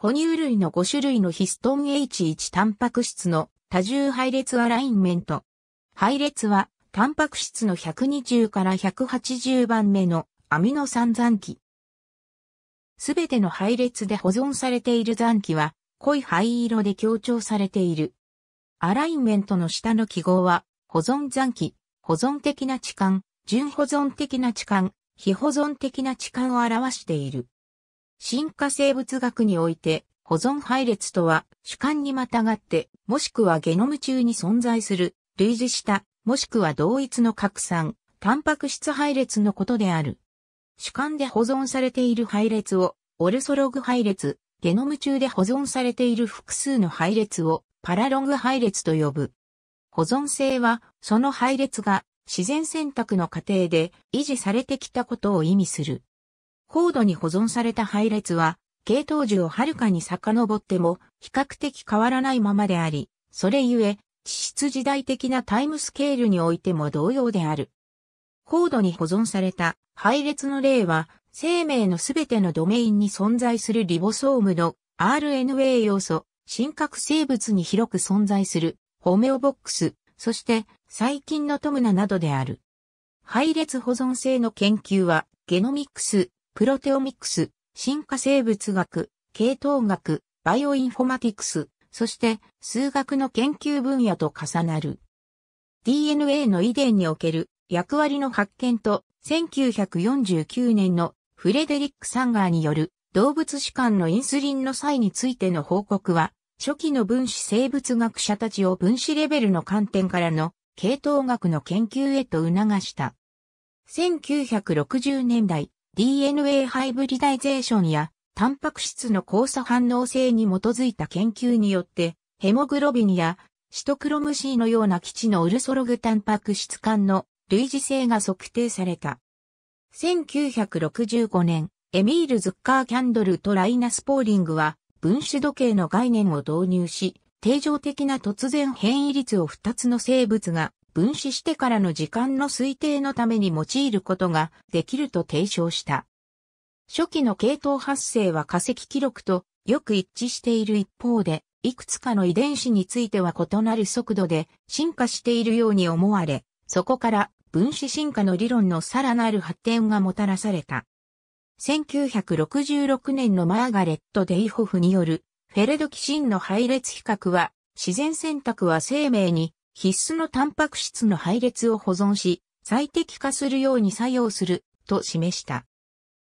哺乳類の5種類のヒストン H1 タンパク質の多重配列アラインメント。配列は、タンパク質の120から180番目のアミノ酸残機。すべての配列で保存されている残機は、濃い灰色で強調されている。アラインメントの下の記号は、保存残機、保存的な置換、準保存的な置換、非保存的な置換を表している。進化生物学において、保存配列とは、主観にまたがって、もしくはゲノム中に存在する、類似した、もしくは同一の拡散、タンパク質配列のことである。主観で保存されている配列を、オルソログ配列、ゲノム中で保存されている複数の配列を、パラログ配列と呼ぶ。保存性は、その配列が自然選択の過程で維持されてきたことを意味する。高度に保存された配列は、系統樹を遥かに遡っても比較的変わらないままであり、それゆえ、地質時代的なタイムスケールにおいても同様である。高度に保存された配列の例は、生命のすべてのドメインに存在するリボソームの RNA 要素、真核生物に広く存在するホメオボックス、そして細菌のトムナなどである。配列保存性の研究はゲノミクス、プロテオミクス、進化生物学、系統学、バイオインフォマティクス、そして数学の研究分野と重なる。DNA の遺伝における役割の発見と1949年のフレデリック・サンガーによる動物士官のインスリンの際についての報告は初期の分子生物学者たちを分子レベルの観点からの系統学の研究へと促した。1960年代、DNA ハイブリダイゼーションやタンパク質の交差反応性に基づいた研究によって、ヘモグロビンやシトクロム C のような基地のウルソログタンパク質間の類似性が測定された。1965年、エミール・ズッカー・キャンドルとライナ・スポーリングは分子時計の概念を導入し、定常的な突然変異率を2つの生物が分子してからの時間の推定のために用いることができると提唱した。初期の系統発生は化石記録とよく一致している一方で、いくつかの遺伝子については異なる速度で進化しているように思われ、そこから分子進化の理論のさらなる発展がもたらされた。1966年のマーガレット・デイホフによるフェレドキシンの配列比較は自然選択は生命に必須のタンパク質の配列を保存し、最適化するように作用すると示した。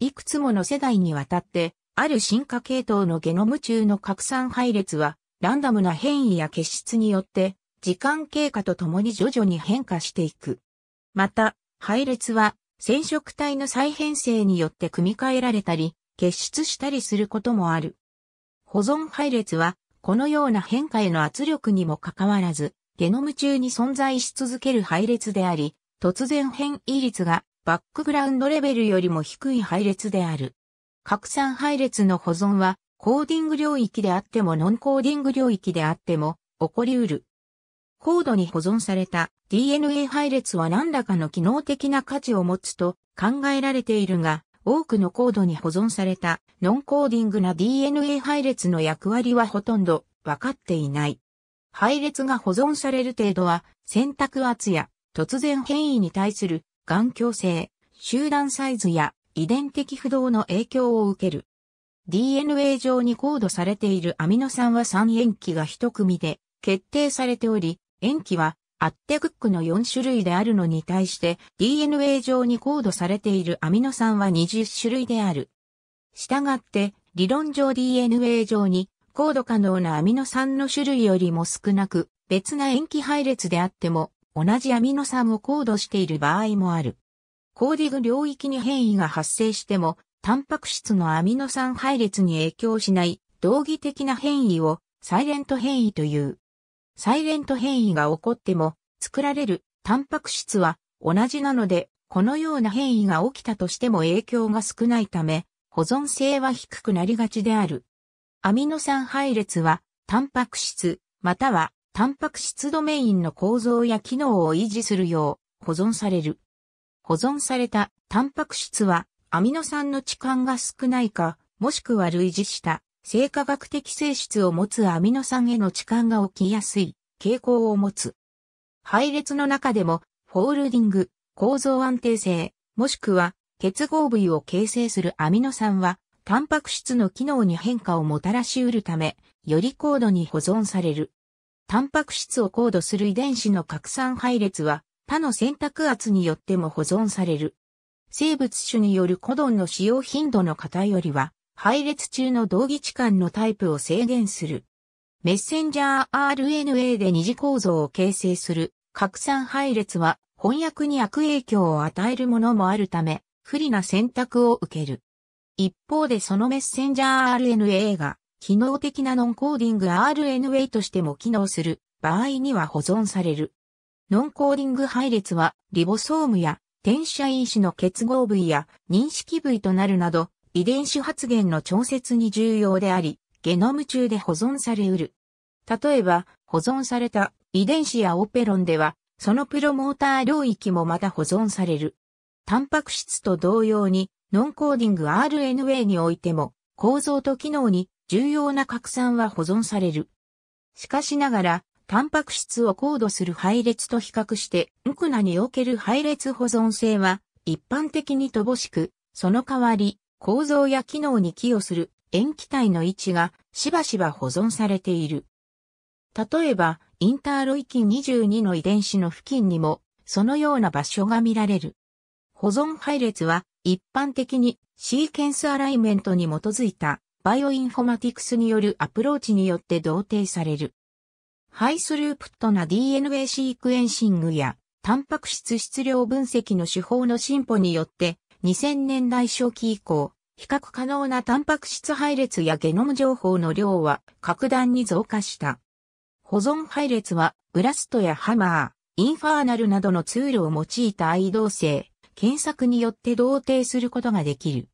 いくつもの世代にわたって、ある進化系統のゲノム中の拡散配列は、ランダムな変異や結質によって、時間経過とともに徐々に変化していく。また、配列は、染色体の再編成によって組み替えられたり、結出したりすることもある。保存配列は、このような変化への圧力にもかかわらず、ゲノム中に存在し続ける配列であり、突然変異率がバックグラウンドレベルよりも低い配列である。拡散配列の保存は、コーディング領域であってもノンコーディング領域であっても起こり得る。コードに保存された DNA 配列は何らかの機能的な価値を持つと考えられているが、多くのコードに保存されたノンコーディングな DNA 配列の役割はほとんどわかっていない。配列が保存される程度は、選択圧や突然変異に対する眼鏡性、集団サイズや遺伝的不動の影響を受ける。DNA 上にコードされているアミノ酸は3塩基が一組で決定されており、塩基はアッテクックの4種類であるのに対して DNA 上にコードされているアミノ酸は20種類である。したがって理論上 DNA 上に高度可能なアミノ酸の種類よりも少なく、別な塩基配列であっても、同じアミノ酸を高度している場合もある。コーディグ領域に変異が発生しても、タンパク質のアミノ酸配列に影響しない同義的な変異をサイレント変異という。サイレント変異が起こっても作られるタンパク質は同じなので、このような変異が起きたとしても影響が少ないため、保存性は低くなりがちである。アミノ酸配列は、タンパク質、または、タンパク質ドメインの構造や機能を維持するよう保存される。保存されたタンパク質は、アミノ酸の置換が少ないか、もしくは類似した生化学的性質を持つアミノ酸への置換が起きやすい傾向を持つ。配列の中でも、フォールディング、構造安定性、もしくは結合部位を形成するアミノ酸はタンパク質の機能に変化をもたらし得るため、より高度に保存される。タンパク質を高度する遺伝子の核酸配列は、他の選択圧によっても保存される。生物種によるコドンの使用頻度の偏りは、配列中の同義置間のタイプを制限する。メッセンジャー RNA で二次構造を形成する核酸配列は翻訳に悪影響を与えるものもあるため、不利な選択を受ける。一方でそのメッセンジャー RNA が機能的なノンコーディング RNA としても機能する場合には保存される。ノンコーディング配列はリボソームや転写因子の結合部位や認識部位となるなど遺伝子発現の調節に重要であり、ゲノム中で保存されうる。例えば、保存された遺伝子やオペロンでは、そのプロモーター領域もまた保存される。タンパク質と同様に、ノンコーディング RNA においても、構造と機能に重要な拡散は保存される。しかしながら、タンパク質を高度する配列と比較して、無垢なにおける配列保存性は、一般的に乏しく、その代わり、構造や機能に寄与する塩基体の位置がしばしば保存されている。例えば、インターロイキン22の遺伝子の付近にも、そのような場所が見られる。保存配列は一般的にシーケンスアライメントに基づいたバイオインフォマティクスによるアプローチによって同定される。ハイスループットな DNA シークエンシングやタンパク質質量分析の手法の進歩によって2000年代初期以降、比較可能なタンパク質配列やゲノム情報の量は格段に増加した。保存配列はブラストやハマー、インファーナルなどのツールを用いた移動性、検索によって同定することができる。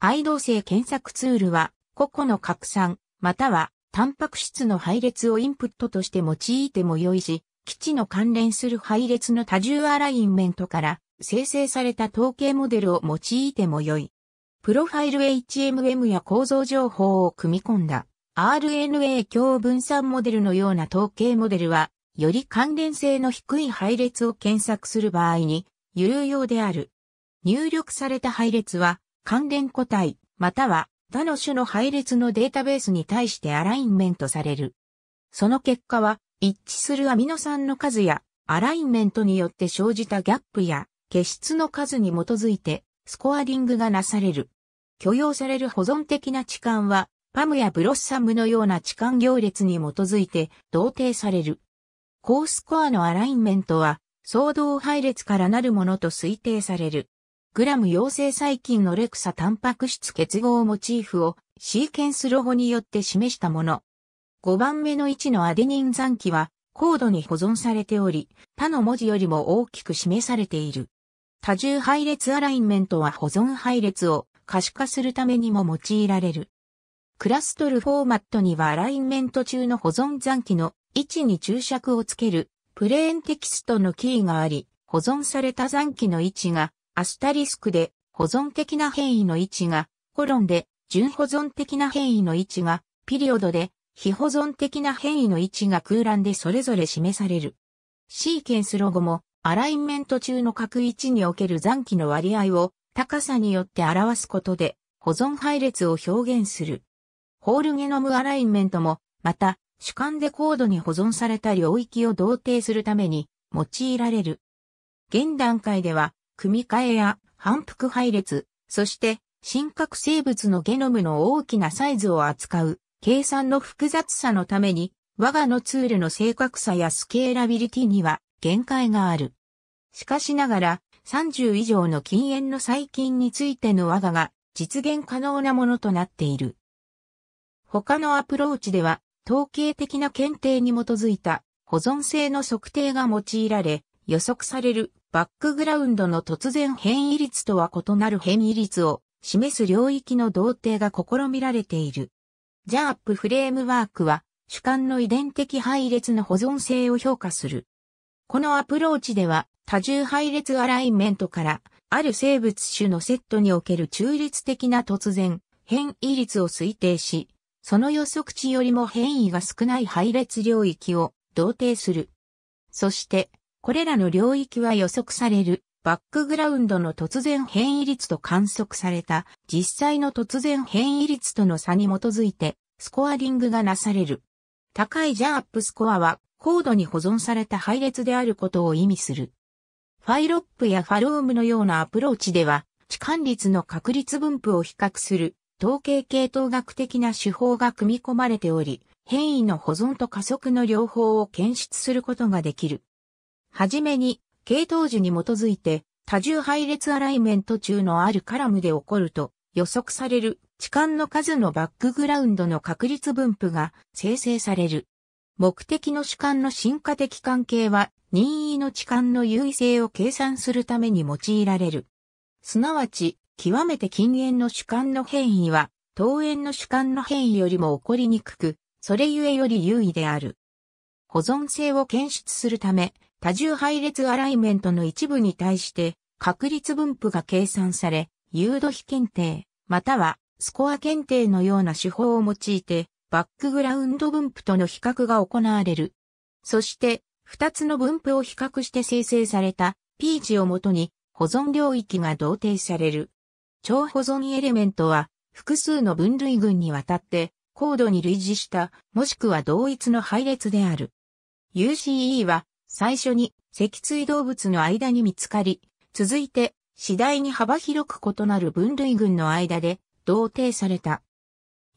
愛動性検索ツールは、個々の拡散、または、タンパク質の配列をインプットとして用いても良いし、基地の関連する配列の多重アラインメントから生成された統計モデルを用いても良い。プロファイル HMM や構造情報を組み込んだ RNA 共分散モデルのような統計モデルは、より関連性の低い配列を検索する場合に有用である。入力された配列は、関連個体、または、他の種の配列のデータベースに対してアラインメントされる。その結果は、一致するアミノ酸の数や、アラインメントによって生じたギャップや、結質の数に基づいて、スコアリングがなされる。許容される保存的な置換は、パムやブロッサムのような置換行列に基づいて、同定される。高スコアのアラインメントは、総動配列からなるものと推定される。グラム陽性細菌のレクサタンパク質結合モチーフをシーケンスロゴによって示したもの。5番目の位置のアデニン残機は高度に保存されており、他の文字よりも大きく示されている。多重配列アラインメントは保存配列を可視化するためにも用いられる。クラストルフォーマットにはアラインメント中の保存残機の位置に注釈をつけるプレーンテキストのキーがあり、保存された残機の位置がアスタリスクで保存的な変異の位置がコロンで純保存的な変異の位置がピリオドで非保存的な変異の位置が空欄でそれぞれ示される。シーケンスロゴもアラインメント中の各位置における残機の割合を高さによって表すことで保存配列を表現する。ホールゲノムアラインメントもまた主観で高度に保存された領域を同定するために用いられる。現段階では、組み換えや反復配列、そして真核生物のゲノムの大きなサイズを扱う計算の複雑さのために、我がのツールの正確さやスケーラビリティには限界がある。しかしながら、30以上の禁煙の細菌についての我がが実現可能なものとなっている。他のアプローチでは、統計的な検定に基づいた保存性の測定が用いられ、予測されるバックグラウンドの突然変異率とは異なる変異率を示す領域の同定が試みられている。ジャープフレームワークは主観の遺伝的配列の保存性を評価する。このアプローチでは多重配列アライメントからある生物種のセットにおける中立的な突然変異率を推定し、その予測値よりも変異が少ない配列領域を同定する。そして、これらの領域は予測されるバックグラウンドの突然変異率と観測された実際の突然変異率との差に基づいてスコアリングがなされる。高いジャーップスコアは高度に保存された配列であることを意味する。ファイロップやファロームのようなアプローチでは、置換率の確率分布を比較する統計系統学的な手法が組み込まれており、変異の保存と加速の両方を検出することができる。はじめに、系統樹に基づいて、多重配列アライメント中のあるカラムで起こると予測される置換の数のバックグラウンドの確率分布が生成される。目的の主観の進化的関係は任意の置換の優位性を計算するために用いられる。すなわち、極めて近縁の主観の変異は、遠縁の主観の変異よりも起こりにくく、それゆえより優位である。保存性を検出するため、多重配列アライメントの一部に対して、確率分布が計算され、誘導比検定、またはスコア検定のような手法を用いて、バックグラウンド分布との比較が行われる。そして、二つの分布を比較して生成された P 値をもとに保存領域が同定される。超保存エレメントは、複数の分類群にわたって、高度に類似した、もしくは同一の配列である。UCE は、最初に、脊椎動物の間に見つかり、続いて、次第に幅広く異なる分類群の間で、同定された。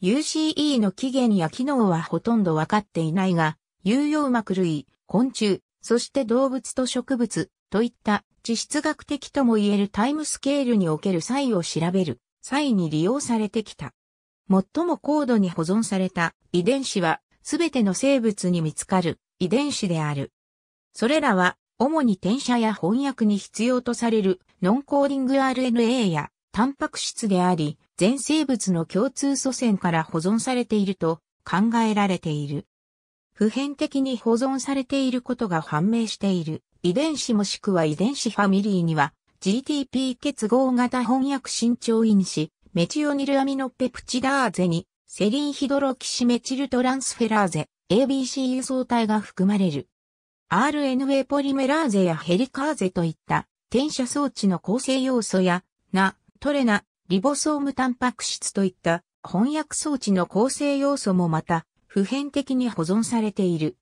UCE の起源や機能はほとんどわかっていないが、有用膜類、昆虫、そして動物と植物、といった地質学的とも言えるタイムスケールにおける差異を調べる際に利用されてきた。最も高度に保存された遺伝子は全ての生物に見つかる遺伝子である。それらは主に転写や翻訳に必要とされるノンコーディング RNA やタンパク質であり、全生物の共通祖先から保存されていると考えられている。普遍的に保存されていることが判明している。遺伝子もしくは遺伝子ファミリーには、GTP 結合型翻訳新調因子、メチオニルアミノペプチダーゼに、セリンヒドロキシメチルトランスフェラーゼ、ABC 輸送体が含まれる。RNA ポリメラーゼやヘリカーゼといった転写装置の構成要素や、ナ、トレナ、リボソームタンパク質といった翻訳装置の構成要素もまた普遍的に保存されている。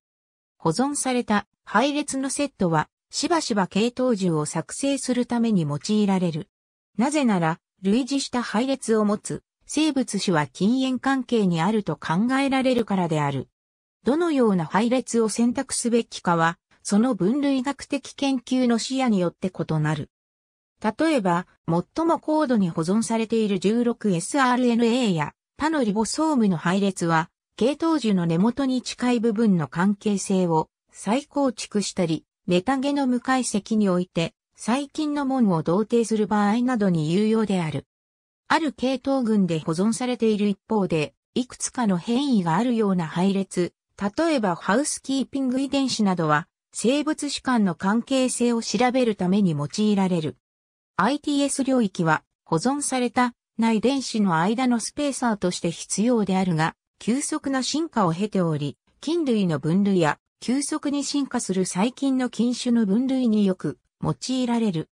保存された配列のセットは、しばしば系統樹を作成するために用いられる。なぜなら、類似した配列を持つ生物種は禁煙関係にあると考えられるからである。どのような配列を選択すべきかは、その分類学的研究の視野によって異なる。例えば、最も高度に保存されている 16sRNA や他のリボソームの配列は、系統樹の根元に近い部分の関係性を再構築したり、メタゲノム解析において、細菌の門を同定する場合などに有用である。ある系統群で保存されている一方で、いくつかの変異があるような配列、例えばハウスキーピング遺伝子などは、生物主観の関係性を調べるために用いられる。ITS 領域は保存された内電子の間のスペーサーとして必要であるが、急速な進化を経ており、菌類の分類や急速に進化する細菌の菌種の分類によく用いられる。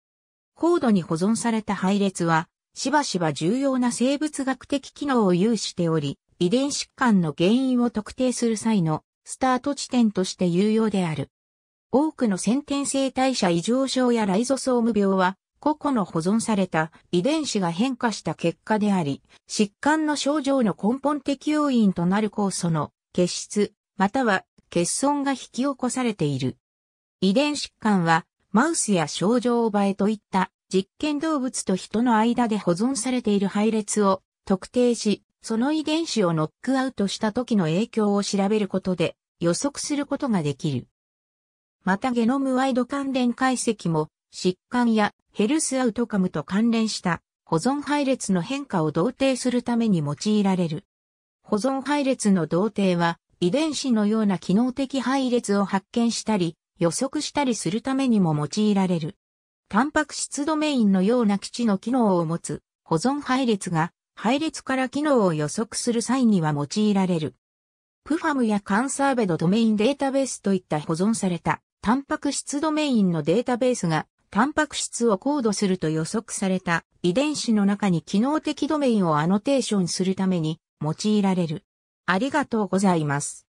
高度に保存された配列は、しばしば重要な生物学的機能を有しており、遺伝疾患の原因を特定する際のスタート地点として有用である。多くの先天性代謝異常症やライゾソーム病は個々の保存された遺伝子が変化した結果であり、疾患の症状の根本的要因となる酵素の結質、または欠損が引き起こされている。遺伝疾患は、マウスや症状をバエといった実験動物と人の間で保存されている配列を特定し、その遺伝子をノックアウトした時の影響を調べることで予測することができる。またゲノムワイド関連解析も疾患やヘルスアウトカムと関連した保存配列の変化を同定するために用いられる。保存配列の同定は遺伝子のような機能的配列を発見したり予測したりするためにも用いられる。タンパク質ドメインのような基地の機能を持つ保存配列が配列から機能を予測する際には用いられる。プファムやカンサーベドドメインデータベースといった保存されたタンパク質ドメインのデータベースがタンパク質を高度すると予測された遺伝子の中に機能的ドメインをアノテーションするために用いられる。ありがとうございます。